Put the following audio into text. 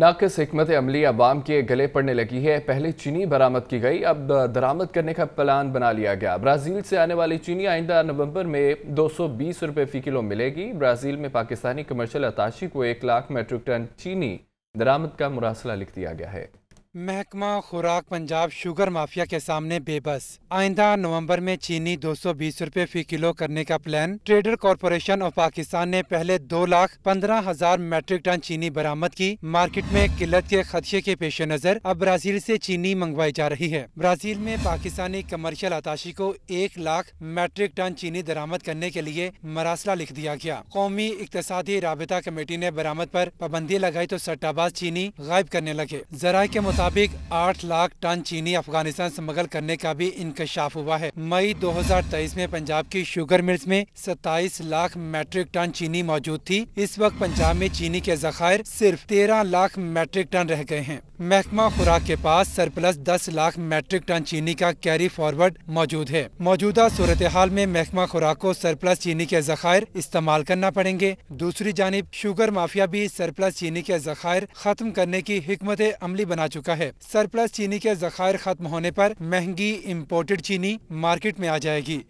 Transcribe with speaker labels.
Speaker 1: नाकस हमत अमली अवाम के गले पड़ने लगी है पहले चीनी बरामद की गई अब दरामद करने का प्लान बना लिया गया ब्राज़ील से आने वाली चीनी आइंदा नवंबर में दो सौ बीस रुपये फ़ी किलो मिलेगी ब्राज़ील में पाकिस्तानी कमर्शल अताशी को एक लाख मेट्रिक टन चीनी दरामद का मुरासला लिख दिया गया है
Speaker 2: महकमा खुराक पंजाब शुगर माफिया के सामने बेबस आइंदा नवंबर में चीनी 220 रुपए फी किलो करने का plan trader corporation of Pakistan ने पहले दो लाख पंद्रह हजार मेट्रिक टन चीनी बरामद की मार्केट में किल्लत के खदशे के पेश नज़र अब ब्राजील से चीनी मंगवाई जा रही है ब्राजील में पाकिस्तानी कमर्शियल आताशी को एक लाख मेट्रिक टन चीनी दरामद करने के लिए मरासला लिख दिया गया कौमी इकतदी रबता कमेटी ने बरामद आरोप पाबंदी लगाई तो सट्टाबाज चीनी गायब करने लगे जरा के मुताबिक मुताबिक आठ लाख टन चीनी अफगानिस्तान स्मगल करने का भी इंकशाफ हुआ है मई 2023 में पंजाब की शुगर मिल्स में 27 लाख मैट्रिक टन चीनी मौजूद थी इस वक्त पंजाब में चीनी के जखायर सिर्फ 13 लाख मैट्रिक टन रह गए हैं महकमा खुराक के पास सरप्लस 10 लाख मैट्रिक टन चीनी का कैरी फॉरवर्ड मौजूद है मौजूदा सूरत हाल में महकमा खुराक को सरप्लस चीनी के जखायर इस्तेमाल करना पड़ेंगे दूसरी जानब शुगर माफिया भी सरप्लस चीनी के जखायर खत्म करने की हमत अमली बना चुका चुका है सरप्लस चीनी के जखायर खत्म होने पर महंगी इम्पोर्टेड चीनी मार्केट में आ जाएगी